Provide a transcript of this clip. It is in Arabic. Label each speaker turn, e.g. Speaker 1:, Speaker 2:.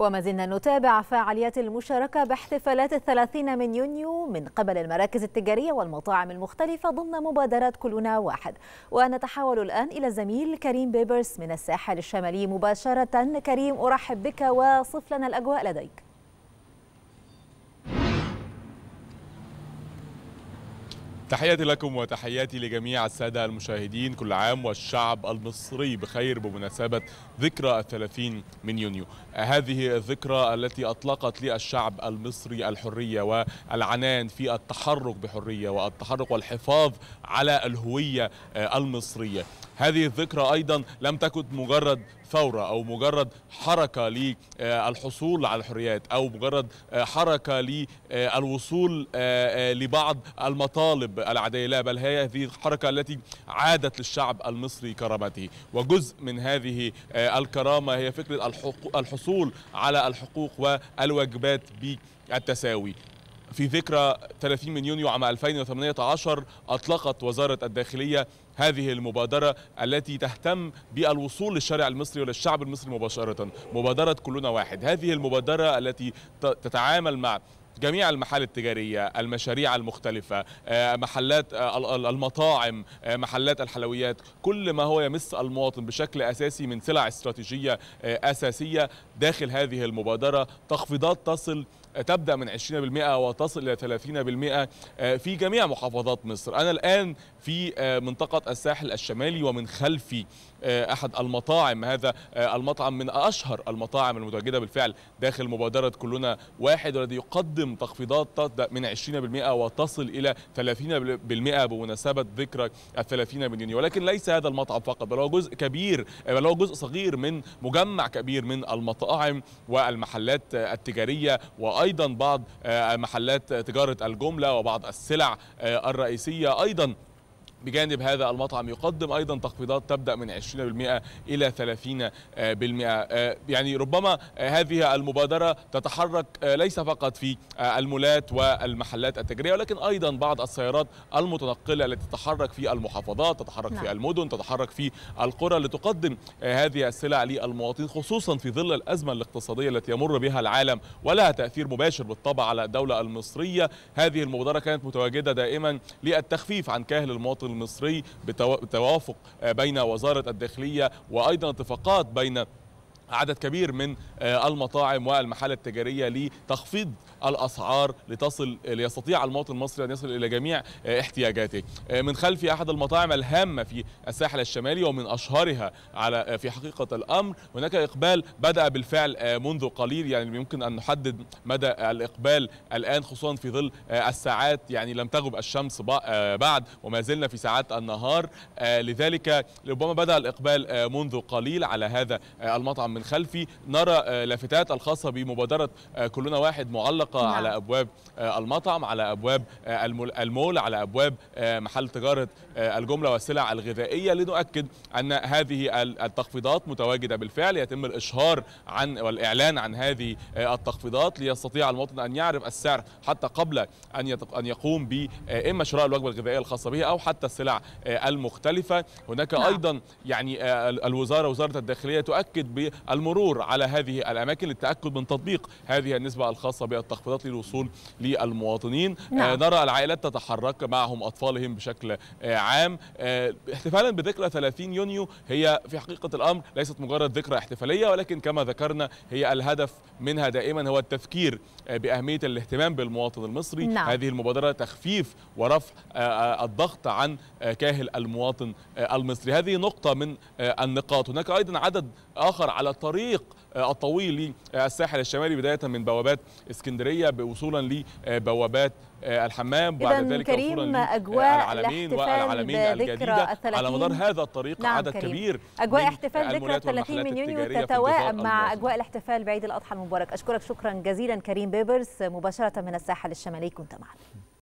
Speaker 1: وما زلنا نتابع فعاليات المشاركة باحتفالات الثلاثين من يونيو من قبل المراكز التجارية والمطاعم المختلفة ضمن مبادرة كلنا واحد ونتحول الآن إلى الزميل كريم بيبرس من الساحل الشمالي مباشرة كريم أرحب بك وصف لنا الأجواء لديك تحياتي لكم وتحياتي لجميع السادة المشاهدين كل عام والشعب المصري بخير بمناسبة ذكرى الثلاثين من يونيو هذه الذكرى التي أطلقت للشعب المصري الحرية والعنان في التحرك بحرية والتحرك والحفاظ على الهوية آه، المصرية هذه الذكرى أيضا لم تكن مجرد ثورة أو مجرد حركة للحصول على الحريات أو مجرد حركة للوصول آه، آه، لبعض المطالب العادية لا بل هي هذه الحركة التي عادت للشعب المصري كرامته وجزء من هذه آه، الكرامة هي فكرة الحصول على الحقوق والواجبات بالتساوي في ذكرى 30 من يونيو عام 2018 أطلقت وزارة الداخلية هذه المبادرة التي تهتم بالوصول للشارع المصري وللشعب المصري مباشرة مبادرة كلنا واحد هذه المبادرة التي تتعامل مع جميع المحال التجارية المشاريع المختلفة آه، محلات آه، المطاعم آه، محلات الحلويات كل ما هو يمس المواطن بشكل أساسي من سلع استراتيجية أساسية داخل هذه المبادرة تخفيضات تصل تبدأ من 20% وتصل إلى 30% آه، في جميع محافظات مصر أنا الآن في آه، منطقة الساحل الشمالي ومن خلفي آه، أحد المطاعم هذا المطعم من أشهر المطاعم المتواجدة بالفعل داخل مبادرة كلنا واحد والذي يقدم تخفيضات تبدأ من 20% وتصل إلى 30% بمناسبة ذكرى ال 30 من يونيو ولكن ليس هذا المطعم فقط بل هو جزء كبير بل هو جزء صغير من مجمع كبير من المطاعم والمحلات التجارية وأيضا وايضا بعض آه، محلات تجاره الجمله وبعض السلع آه، الرئيسيه ايضا بجانب هذا المطعم يقدم ايضا تخفيضات تبدا من 20% الى 30% آه، يعني ربما آه، هذه المبادره تتحرك آه، ليس فقط في المولات والمحلات التجاريه ولكن ايضا بعض السيارات المتنقله التي تتحرك في المحافظات تتحرك في نعم. المدن تتحرك في القرى لتقدم هذه السلع للمواطنين خصوصا في ظل الازمه الاقتصاديه التي يمر بها العالم ولها تاثير مباشر بالطبع على الدوله المصريه هذه المبادره كانت متواجده دائما للتخفيف عن كاهل المواطن المصري بتوافق آه، بين وزاره الداخليه وايضا اتفاقات بين عدد كبير من آه، المطاعم والمحال التجارية لتخفيض الأسعار لتصل ليستطيع المواطن المصري أن يصل إلى جميع آه، احتياجاته آه، من خلفي أحد المطاعم الهامة في الساحل الشمالي ومن أشهرها على في حقيقة الأمر هناك إقبال بدأ بالفعل منذ قليل يعني يمكن أن نحدد مدى الإقبال الآن خصوصا في ظل الساعات يعني لم تغب الشمس بعد وما زلنا في ساعات النهار لذلك ربما بدأ الإقبال منذ قليل على هذا المطعم من خلفي نرى آه، لافتات الخاصة بمبادرة آه، كلنا واحد معلقة نعم. على أبواب آه، المطعم على أبواب المول على أبواب محل تجارة الجملة والسلع الغذائية لنؤكد أن هذه التخفيضات متواجدة بالفعل يتم الإشهار عن والإعلان عن هذه التخفيضات ليستطيع المواطن أن يعرف السعر حتى قبل أن أن يقوم ب إما شراء الوجبة الغذائية الخاصة به أو حتى السلع المختلفة هناك نعم. أيضا يعني الوزارة وزارة الداخلية تؤكد المرور على هذه الأماكن للتأكد من تطبيق هذه النسبة الخاصة بالتخفيضات للوصول للمواطنين آه، نعم. نرى العائلات تتحرك معهم أطفالهم بشكل آه، عام آه، احتفالا بذكرى 30 يونيو هي في حقيقة الأمر ليست مجرد ذكرى احتفالية ولكن كما ذكرنا هي الهدف منها دائما هو التفكير بأهمية الاهتمام بالمواطن المصري نعم. هذه المبادرة تخفيف ورفع الضغط عن كاهل المواطن المصري هذه نقطة من النقاط هناك أيضا عدد آخر على الطريق آه، الطويل للساحل الشمالي بداية من بوابات اسكندرية وصولا لبوابات آه، الحمام بعد ذلك كريم أجواء العالمين والعالمين الجديدة على مدار هذا الطريق نعم عدد كريم. كبير أجواء احتفال ذكرى 30 من يونيو تتوائم مع أجواء الاحتفال بعيد الأضحى المبارك أشكرك شكرا جزيلا كريم بيبرس مباشرة من الساحل الشمالي كنت معنا